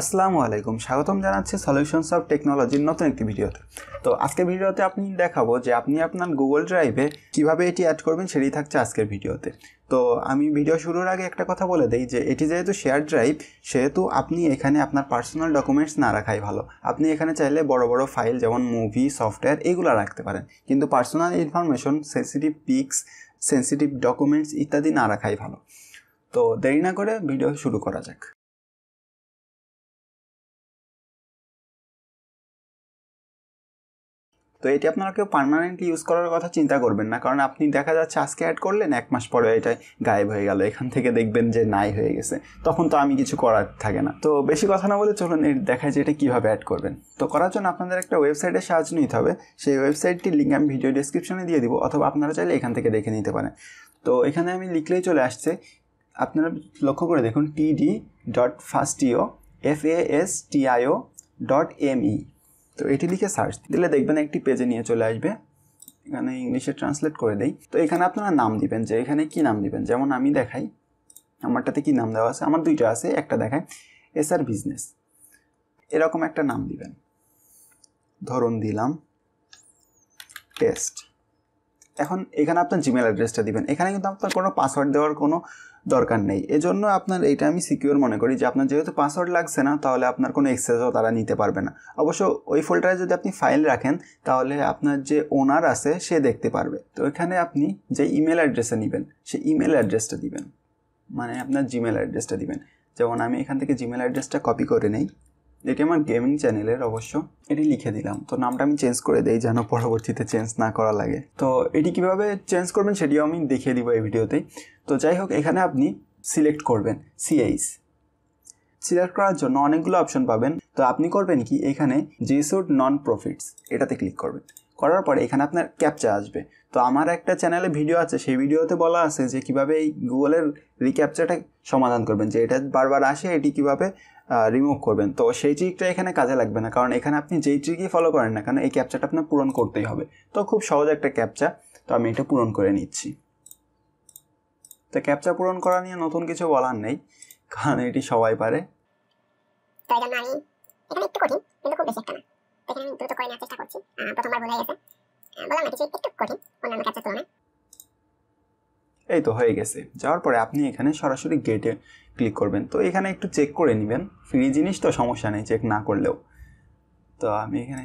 আসসালামু আলাইকুম স্বাগতম জানাচ্ছি সলিউশনস অফ টেকনোলজির নতুন একটি ভিডিওতে তো আজকের ভিডিওতে আপনি দেখাবো যে আপনি আপনার গুগল ড্রাইভে কিভাবে এটি অ্যাড করবেন সেটি থাকছে আজকের ভিডিওতে তো আমি ভিডিও শুরুর আগে একটা কথা বলে দিই যে এটি যেহেতু শেয়ার ড্রাইভ সেহেতু আপনি এখানে আপনার পার্সোনাল ডকুমেন্টস না রাখাই ভালো আপনি এখানে চাইলে বড় বড় ফাইল যেমন মুভি সফটওয়্যার এগুলো রাখতে পারেন কিন্তু personal information sensitive pics sensitive documents ইত্যাদি না রাখাই ভালো তো দেরি না করে ভিডিও শুরু করা যাক তো এটি আপনারা কেউ পারমানেন্টলি ইউজ করার কথা চিন্তা করবেন না কারণ আপনি দেখা যাচ্ছে আজকে অ্যাড করলেন এক মাস পরে এটা গায়েব হয়ে গেল এখান থেকে দেখবেন যে নাই হয়ে গেছে তখন তো আমি কিছু করার থাকে না তো বেশি কথা না বলে চলুন দেখায় যে এটা কীভাবে অ্যাড করবেন তো করার জন্য আপনাদের একটা ওয়েবসাইটের সাহায্য নিতে হবে সেই ওয়েবসাইটটির লিঙ্ক আমি ভিডিও ডিসক্রিপশনে দিয়ে দিব অথবা আপনারা চাইলে এখান থেকে দেখে নিতে পারেন তো এখানে আমি লিখলেই চলে আসছে আপনারা লক্ষ্য করে দেখুন TD dot fastio F A S TIO dot ME তো এটি লিখে সার্চ দিলে দেখবেন একটি পেজে নিয়ে চলে আসবে এখানে ইংলিশে ট্রান্সলেট করে দেই তো এখানে আপনারা নাম দিবেন যে এখানে কি নাম দিবেন যেমন আমি দেখাই আমারটাতে কি নাম দেওয়া আছে আমার দুইটা আছে একটা দেখাই এস আর বিজনেস এরকম একটা নাম দিবেন ধরুন দিলাম টেস্ট এখন এখানে আপনার জিমেল অ্যাড্রেসটা দিবেন এখানে কিন্তু আপনার কোনো পাসওয়ার্ড দেওয়ার কোনো দরকার নেই এজন্য আপনার এইটা আমি সিকিউর মনে করি যে আপনার যেহেতু পাসওয়ার্ড লাগছে না তাহলে আপনার কোনো এক্সেসও তারা নিতে পারবে না অবশ্য ওই ফোল্ডারে যদি আপনি ফাইল রাখেন তাহলে আপনার যে ওনার আছে সে দেখতে পারবে তো এখানে আপনি যে ইমেল অ্যাড্রেসে নেবেন সেই ইমেল অ্যাড্রেসটা দিবেন মানে আপনার জিমেল অ্যাড্রেসটা দিবেন যেমন আমি এখান থেকে জিমেল অ্যাড্রেসটা কপি করে নেই এটি আমার গেমিং চ্যানেলের অবশ্য এটি লিখে দিলাম তো নামটা আমি চেঞ্জ করে দিই যেন পরবর্তীতে চেঞ্জ না করা লাগে তো এটি কিভাবে চেঞ্জ করবেন সেটিও আমি দেখিয়ে দিব এই ভিডিওতেই তো যাই হোক এখানে আপনি সিলেক্ট করবেন সিএইস সিলেক্ট করার জন্য অনেকগুলো অপশন পাবেন তো আপনি করবেন কি এখানে জেসোড নন প্রফিটস এটাতে ক্লিক করবেন করার পরে এখানে আপনার ক্যাপচা আসবে তো আমার একটা চ্যানেলে ভিডিও আছে সেই ভিডিওতে বলা আছে যে কিভাবে এই গুগলের রিক্যাপচাটা সমাধান করবেন যে এটা বারবার আসে এটি কিভাবে রিমুভ করবেন তো সেই ট্রিকটা এখানে কাজে লাগবে না কারণ এখানে আপনি যেই ট্রিকই ফলো করেন না কারণ এই ক্যাপচাটা আপনার পূরণ করতেই হবে তো খুব সহজ একটা ক্যাপচা তো আমি এটা পূরণ করে নিচ্ছি তো ক্যাপচা পূরণ করা নিয়ে নতুন কিছু বলার নেই কারণ এটি সবাই পারে তাই জন্য আমি একটু কঠিন কিন্তু খুব বেশি একটা না এখানে আমি দ্রুত করে নেওয়ার চেষ্টা করছি প্রথমবার ভুল হয়ে গেছে বললাম না কিছু একটু কঠিন অন্যান্য ক্যাপচার তুলনায় এই তো হয়ে গেছে যাওয়ার পরে আপনি এখানে সরাসরি গেটে ক্লিক করবেন তো এখানে একটু চেক করে নেবেন ফ্রি জিনিস তো সমস্যা নেই চেক না করলেও তো আমি এখানে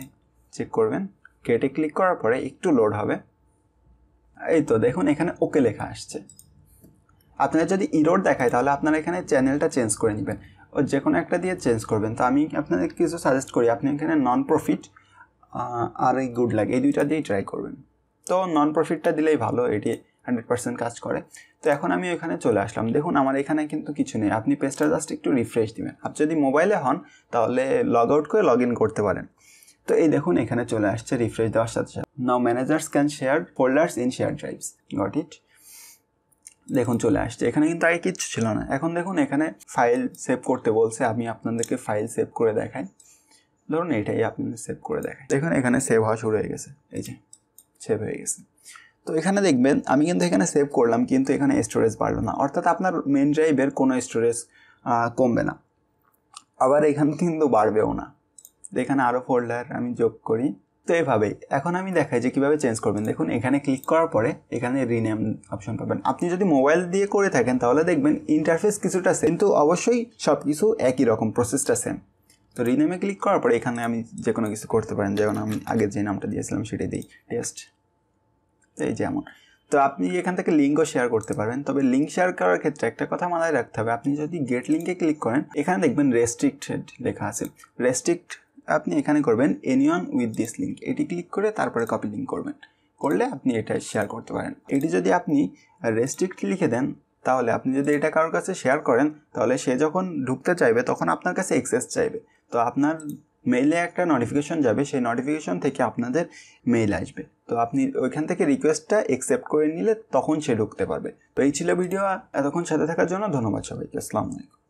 চেক করবেন গেটে ক্লিক করার পরে একটু লোড হবে এই তো দেখুন এখানে ওকে লেখা আসছে আপনারা যদি ইরোড দেখায় তাহলে আপনারা এখানে চ্যানেলটা চেঞ্জ করে নেবেন ও যে কোনো একটা দিয়ে চেঞ্জ করবেন তো আমি আপনাদের কিছু সাজেস্ট করি আপনি এখানে নন প্রফিট আর এই গুড লাক এই দুইটা দিয়েই ট্রাই করবেন তো নন প্রফিটটা দিলেই ভালো এটি হান্ড্রেড পার্সেন্ট কাজ করে তো এখন আমি এখানে চলে আসলাম দেখুন আমার এখানে কিন্তু কিছু নেই আপনি পেজটা জাস্ট একটু রিফ্রেশ দিবেন আপনি যদি মোবাইলে হন তাহলে লগ আউট করে লগ ইন করতে পারেন তো এই দেখুন এখানে চলে আসছে রিফ্রেশ দেওয়ার সাথে সাথে now managers can share folders in share drives got it দেখুন চলে আসছে এখানে কিন্তু আগে কিচ্ছু ছিল না এখন দেখুন এখানে ফাইল সেভ করতে বলছে আমি আপনাদেরকে ফাইল সেভ করে দেখাই ধরুন এইটাই আপনাদের সেভ করে দেখাই দেখুন এখানে সেভ হওয়া শুরু হয়ে গেছে এই যে সেভ হয়ে গেছে তো এখানে দেখবেন আমি কিন্তু এখানে সেভ করলাম কিন্তু এখানে স্টোরেজ বাড়লো না অর্থাৎ আপনার মেন ড্রাইভের কোনো স্টোরেজ কমবে না আবার এখান কিন্তু বাড়বেও না এখানে আরও ফোল্ডার আমি যোগ করি তো এভাবেই এখন আমি দেখাই যে কীভাবে চেঞ্জ করবেন দেখুন এখানে ক্লিক করার পরে এখানে রিনেম অপশন পাবেন আপনি যদি মোবাইল দিয়ে করে থাকেন তাহলে দেখবেন ইন্টারফেস কিছুটা সেম কিন্তু অবশ্যই সব কিছু একই রকম প্রসেসটা সেম তো রিনেমে ক্লিক করার পরে এখানে আমি যে কোনো কিছু করতে পারেন যেমন আমি আগে যে নামটা দিয়েছিলাম সেটাই দিই টেস্ট এই যে এমন তো আপনি এখান থেকে লিঙ্কও শেয়ার করতে পারবেন তবে লিঙ্ক শেয়ার করার ক্ষেত্রে একটা কথা মাথায় রাখতে হবে আপনি যদি গেট লিঙ্কে ক্লিক করেন এখানে দেখবেন রেস্ট্রিক্টেড লেখা আছে রেস্ট্রিক্ট আপনি এখানে করবেন এনিওয়ান উইথ দিস লিঙ্ক এটি ক্লিক করে তারপরে কপি লিঙ্ক করবেন করলে আপনি এটা শেয়ার করতে পারেন এটি যদি আপনি রেস্ট্রিক্ট লিখে দেন তাহলে আপনি যদি এটা কারোর কাছে শেয়ার করেন তাহলে সে যখন ঢুকতে চাইবে তখন আপনার কাছে এক্সেস চাইবে তো আপনার মেইলে একটা নোটিফিকেশন যাবে সেই নোটিফিকেশন থেকে আপনাদের মেইল আসবে তো আপনি ওইখান থেকে রিকোয়েস্টটা অ্যাকসেপ্ট করে নিলে তখন সে ঢুকতে পারবে তো এই ছিল ভিডিও এতক্ষণ সাথে থাকার জন্য ধন্যবাদ সবাইকে আসসালামু আলাইকুম